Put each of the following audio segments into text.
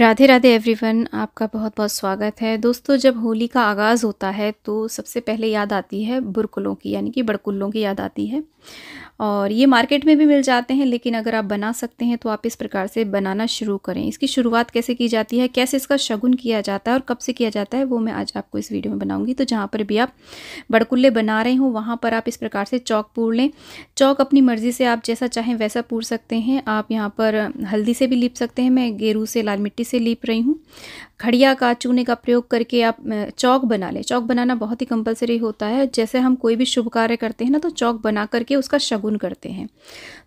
Radhe Radhe everyone आपका बहुत बहुत स्वागत है दोस्तों जब होली का आगाज़ होता है तो सबसे पहले याद आती है बुरकुलों की यानी कि बड़कुल्लों की याद आती है और ये मार्केट में भी मिल जाते हैं लेकिन अगर आप बना सकते हैं तो आप इस प्रकार से बनाना शुरू करें इसकी शुरुआत कैसे की जाती है कैसे इसका शगुन किया जाता है और कब से किया जाता है वो मैं आज आपको इस वीडियो में बनाऊँगी तो जहाँ पर भी आप बड़कुल्ले बना रहे हों वहाँ पर आप इस प्रकार से चौक पूर लें चौक अपनी मर्ज़ी से आप जैसा चाहें वैसा पूर सकते हैं आप यहाँ पर हल्दी से भी लिप सकते हैं मैं गेरू से लाल मिट्टी तरीके से लीप रही हूँ खड़िया का चूने का प्रयोग करके आप चौक बना लें चौक बनाना बहुत ही कंपलसरी होता है जैसे हम कोई भी शुभ कार्य करते हैं ना तो चौक बना करके उसका शगुन करते हैं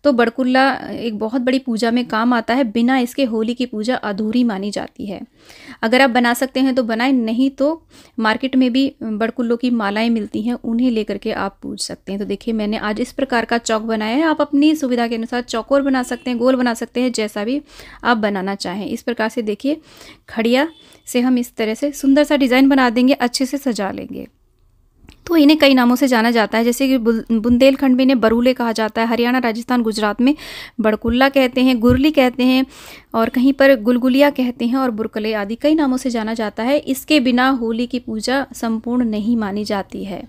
तो बड़कुल्ला एक बहुत बड़ी पूजा में काम आता है बिना इसके होली की पूजा अधूरी मानी जाती है अगर आप बना सकते हैं तो बनाएं नहीं तो मार्केट में भी बड़कुल्लों की मालाएं मिलती हैं उन्हें लेकर के आप पूज सकते हैं तो देखिए मैंने आज इस प्रकार का चौक बनाया है आप अपनी सुविधा के अनुसार चौकोर बना सकते हैं गोल बना सकते हैं जैसा भी आप बनाना चाहें इस प्रकार से देखिए खड़िया से हम इस तरह से सुंदर सा डिज़ाइन बना देंगे अच्छे से सजा लेंगे तो इन्हें कई नामों से जाना जाता है जैसे कि बुंदेलखंड में इन्हें बरूले कहा जाता है हरियाणा राजस्थान गुजरात में बड़कुल्ला कहते हैं गुरली कहते हैं और कहीं पर गुलगुलिया कहते हैं और बुरकले आदि कई नामों से जाना जाता है इसके बिना होली की पूजा संपूर्ण नहीं मानी जाती है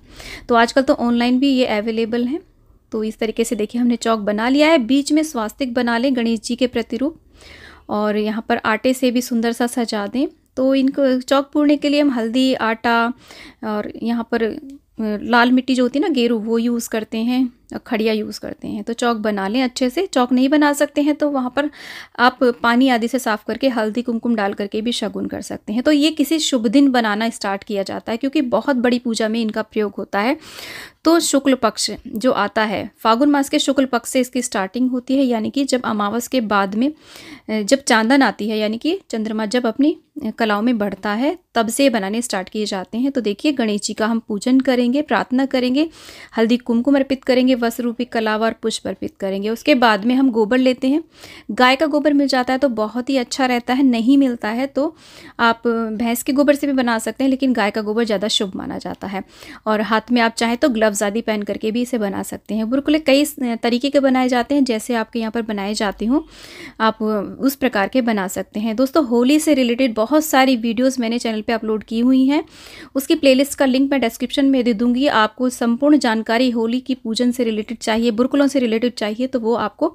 तो आजकल तो ऑनलाइन भी ये अवेलेबल हैं तो इस तरीके से देखिए हमने चौक बना लिया है बीच में स्वास्तिक बना लें गणेश जी के प्रतिरूप और यहाँ पर आटे से भी सुंदर सा सजा दें तो इनको चौक पूरने के लिए हम हल्दी आटा और यहाँ पर लाल मिट्टी जो होती है ना गेरू वो यूज़ करते हैं खड़िया यूज़ करते हैं तो चौक बना लें अच्छे से चौक नहीं बना सकते हैं तो वहाँ पर आप पानी आदि से साफ़ करके हल्दी कुमकुम डाल करके भी शगुन कर सकते हैं तो ये किसी शुभ दिन बनाना स्टार्ट किया जाता है क्योंकि बहुत बड़ी पूजा में इनका प्रयोग होता है तो शुक्ल पक्ष जो आता है फागुन मास के शुक्ल पक्ष से इसकी स्टार्टिंग होती है यानी कि जब अमावस के बाद में जब चांदन आती है यानी कि चंद्रमा जब अपनी कलाओं में बढ़ता है तब से बनाने स्टार्ट किए जाते हैं तो देखिए गणेश जी का हम पूजन करेंगे प्रार्थना करेंगे हल्दी कुमकुम अर्पित करेंगे वस्त्र रूपी कलावा और पुष्प अर्पित करेंगे उसके बाद में हम गोबर लेते हैं गाय का गोबर मिल जाता है तो बहुत ही अच्छा रहता है नहीं मिलता है तो आप भैंस के गोबर से भी बना सकते हैं लेकिन गाय का गोबर ज़्यादा शुभ माना जाता है और हाथ में आप चाहें तो ग्लव्स आदि पहन करके भी इसे बना सकते हैं बुरकुले कई तरीके के बनाए जाते हैं जैसे आपके यहाँ पर बनाए जाते हों आप उस प्रकार के बना सकते हैं दोस्तों होली से रिलेटेड बहुत सारी वीडियोज मैंने चैनल पर अपलोड की हुई हैं उसकी प्लेलिस्ट का लिंक मैं डिस्क्रिप्शन में दे दूँगी आपको संपूर्ण जानकारी होली की पूजन से रिलेटेड चाहिए बुरकुलों से रिलेटेड चाहिए तो वो आपको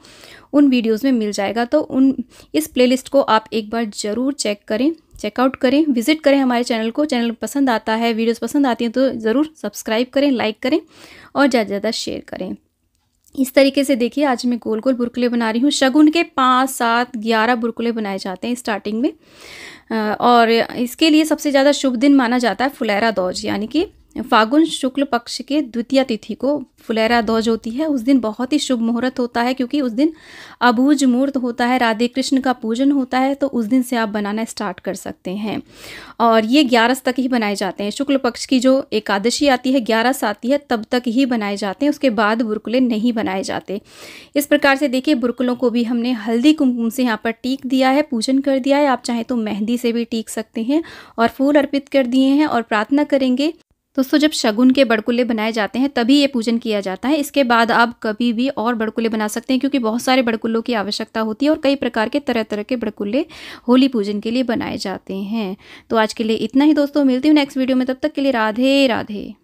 उन वीडियोज़ में मिल जाएगा तो उन इस प्लेलिस्ट को आप एक बार ज़रूर चेक करें चेकआउट करें विजिट करें हमारे चैनल को चैनल पसंद आता है वीडियोस पसंद आती हैं तो ज़रूर सब्सक्राइब करें लाइक करें और ज़्यादा से ज़्यादा शेयर करें इस तरीके से देखिए आज मैं गोल गोल बुरकुले बना रही हूँ शगुन के पाँच सात ग्यारह बुरकुले बनाए जाते हैं स्टार्टिंग में और इसके लिए सबसे ज़्यादा शुभ दिन माना जाता है फुलैरा दौज यानी कि फागुन शुक्ल पक्ष के द्वितीय तिथि को फुलेरा ध्वज होती है उस दिन बहुत ही शुभ मुहूर्त होता है क्योंकि उस दिन अभूज मुहूर्त होता है राधे कृष्ण का पूजन होता है तो उस दिन से आप बनाना स्टार्ट कर सकते हैं और ये ग्यारह तक ही बनाए जाते हैं शुक्ल पक्ष की जो एकादशी आती है ग्यारह आती है तब तक ही बनाए जाते हैं उसके बाद बुरकुले नहीं बनाए जाते इस प्रकार से देखिए बुरकुलों को भी हमने हल्दी कुमकुम से यहाँ पर टीक दिया है पूजन कर दिया है आप चाहें तो मेहंदी से भी टीक सकते हैं और फूल अर्पित कर दिए हैं और प्रार्थना करेंगे दोस्तों जब शगुन के बड़कुल्ले बनाए जाते हैं तभी ये पूजन किया जाता है इसके बाद आप कभी भी और बड़कुल्ले बना सकते हैं क्योंकि बहुत सारे बड़कुल्लों की आवश्यकता होती है और कई प्रकार के तरह तरह के बड़कुल्ले होली पूजन के लिए बनाए जाते हैं तो आज के लिए इतना ही दोस्तों मिलती हूँ नेक्स्ट वीडियो में तब तक के लिए राधे राधे